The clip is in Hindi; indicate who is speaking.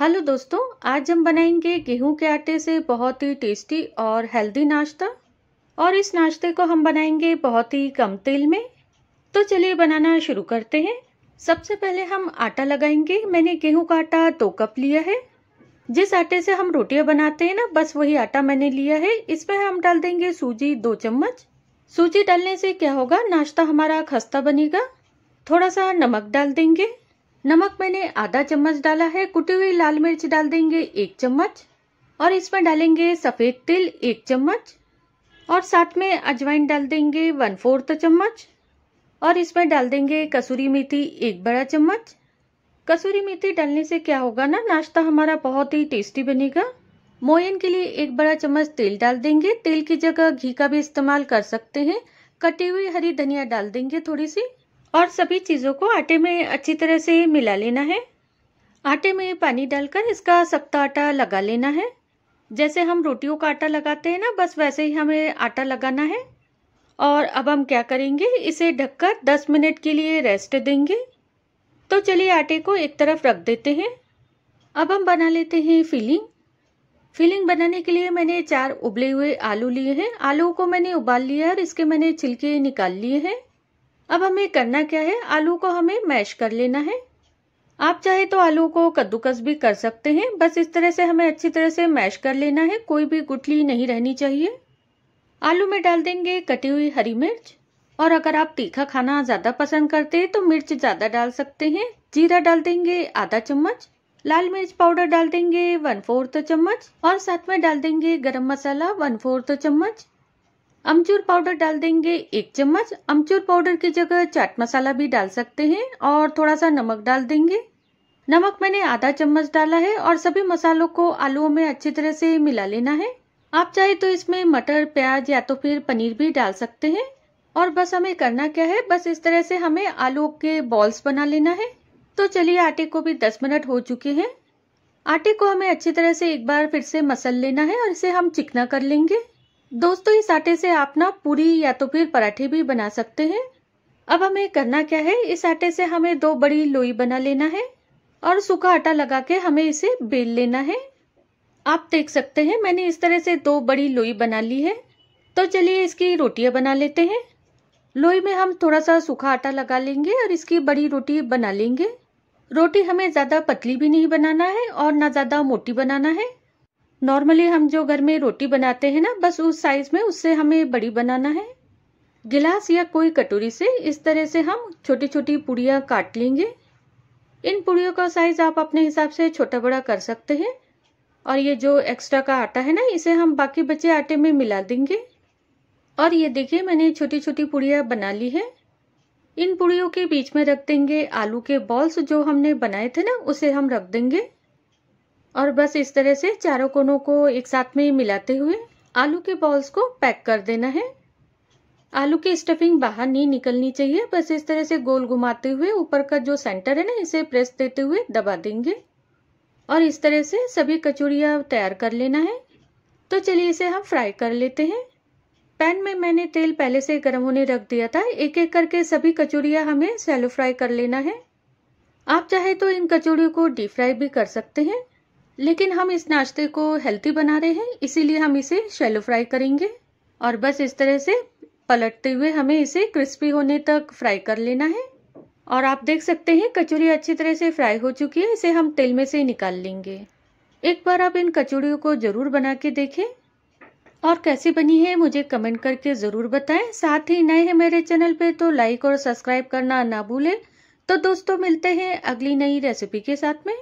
Speaker 1: हेलो दोस्तों आज हम बनाएंगे गेहूं के आटे से बहुत ही टेस्टी और हेल्दी नाश्ता और इस नाश्ते को हम बनाएंगे बहुत ही कम तेल में तो चलिए बनाना शुरू करते हैं सबसे पहले हम आटा लगाएंगे मैंने गेहूं का आटा दो कप लिया है जिस आटे से हम रोटियां बनाते हैं ना बस वही आटा मैंने लिया है इसमें हम डाल देंगे सूजी दो चम्मच सूजी डालने से क्या होगा नाश्ता हमारा खस्ता बनेगा थोड़ा सा नमक डाल देंगे नमक मैंने आधा चम्मच डाला है कुटी हुई लाल मिर्च डाल देंगे एक चम्मच और इसमें डालेंगे सफेद तिल एक चम्मच और साथ में अजवाइन डाल देंगे वन फोर्थ चम्मच और इसमें डाल देंगे कसूरी मेथी एक बड़ा चम्मच कसूरी मेथी डालने से क्या होगा ना नाश्ता हमारा बहुत ही टेस्टी बनेगा मोयन के लिए एक बड़ा चम्मच तेल डाल देंगे तेल की जगह घी का भी इस्तेमाल कर सकते हैं कटी हुई हरी धनिया डाल देंगे थोड़ी सी और सभी चीज़ों को आटे में अच्छी तरह से मिला लेना है आटे में पानी डालकर इसका सख्ता आटा लगा लेना है जैसे हम रोटियों का आटा लगाते हैं ना बस वैसे ही हमें आटा लगाना है और अब हम क्या करेंगे इसे ढककर 10 मिनट के लिए रेस्ट देंगे तो चलिए आटे को एक तरफ रख देते हैं अब हम बना लेते हैं फिलिंग फिलिंग बनाने के लिए मैंने चार उबले हुए आलू लिए हैं आलू को मैंने उबाल लिया और इसके मैंने छिलके निकाल लिए हैं अब हमें करना क्या है आलू को हमें मैश कर लेना है आप चाहे तो आलू को कद्दूकस भी कर सकते हैं बस इस तरह से हमें अच्छी तरह से मैश कर लेना है कोई भी गुठली नहीं रहनी चाहिए आलू में डाल देंगे कटी हुई हरी मिर्च और अगर आप तीखा खाना ज़्यादा पसंद करते हैं तो मिर्च ज़्यादा डाल सकते हैं जीरा डाल देंगे आधा चम्मच लाल मिर्च पाउडर डाल देंगे वन फोर्थ चम्मच और साथ में डाल देंगे गरम मसाला वन फोर्थ चम्मच अमचूर पाउडर डाल देंगे एक चम्मच अमचूर पाउडर की जगह चाट मसाला भी डाल सकते हैं और थोड़ा सा नमक डाल देंगे नमक मैंने आधा चम्मच डाला है और सभी मसालों को आलुओं में अच्छी तरह से मिला लेना है आप चाहे तो इसमें मटर प्याज या तो फिर पनीर भी डाल सकते हैं और बस हमें करना क्या है बस इस तरह से हमें आलू के बॉल्स बना लेना है तो चलिए आटे को भी दस मिनट हो चुके हैं आटे को हमें अच्छी तरह से एक बार फिर से मसल लेना है और इसे हम चिकना कर लेंगे दोस्तों इस आटे से आप ना पूरी या तो फिर पराठे भी बना सकते हैं अब हमें करना क्या है इस आटे से हमें दो बड़ी लोई बना लेना है और सूखा आटा लगा के हमें इसे बेल लेना है आप देख सकते हैं मैंने इस तरह से दो बड़ी लोई बना ली है तो चलिए इसकी रोटियां बना लेते हैं लोई में हम थोड़ा सा सूखा आटा लगा लेंगे और इसकी बड़ी रोटी बना लेंगे रोटी हमें ज़्यादा पतली भी नहीं बनाना है और ना ज़्यादा मोटी बनाना है नॉर्मली हम जो घर में रोटी बनाते हैं ना बस उस साइज में उससे हमें बड़ी बनाना है गिलास या कोई कटोरी से इस तरह से हम छोटी छोटी पूड़ियाँ काट लेंगे इन पूड़ियों का साइज आप अपने हिसाब से छोटा बड़ा कर सकते हैं और ये जो एक्स्ट्रा का आटा है ना इसे हम बाकी बचे आटे में मिला देंगे और ये देखिए मैंने छोटी छोटी पूड़ियाँ बना ली है इन पूड़ियों के बीच में रख देंगे आलू के बॉल्स जो हमने बनाए थे ना उसे हम रख देंगे और बस इस तरह से चारों कोनों को एक साथ में मिलाते हुए आलू के बॉल्स को पैक कर देना है आलू की स्टफिंग बाहर नहीं निकलनी चाहिए बस इस तरह से गोल घुमाते हुए ऊपर का जो सेंटर है ना इसे प्रेस देते हुए दबा देंगे और इस तरह से सभी कचौड़ियाँ तैयार कर लेना है तो चलिए इसे हम फ्राई कर लेते हैं पैन में मैंने तेल पहले से गर्म होने रख दिया था एक एक करके सभी कचौड़ियाँ हमें सैलो फ्राई कर लेना है आप चाहे तो इन कचौड़ियों को डीप फ्राई भी कर सकते हैं लेकिन हम इस नाश्ते को हेल्थी बना रहे हैं इसीलिए हम इसे शैलो फ्राई करेंगे और बस इस तरह से पलटते हुए हमें इसे क्रिस्पी होने तक फ्राई कर लेना है और आप देख सकते हैं कचौड़ी अच्छी तरह से फ्राई हो चुकी है इसे हम तेल में से निकाल लेंगे एक बार आप इन कचौड़ियों को ज़रूर बना के देखें और कैसी बनी है मुझे कमेंट करके ज़रूर बताएं साथ ही नए हैं मेरे चैनल पे तो लाइक और सब्सक्राइब करना ना भूलें तो दोस्तों मिलते हैं अगली नई रेसिपी के साथ में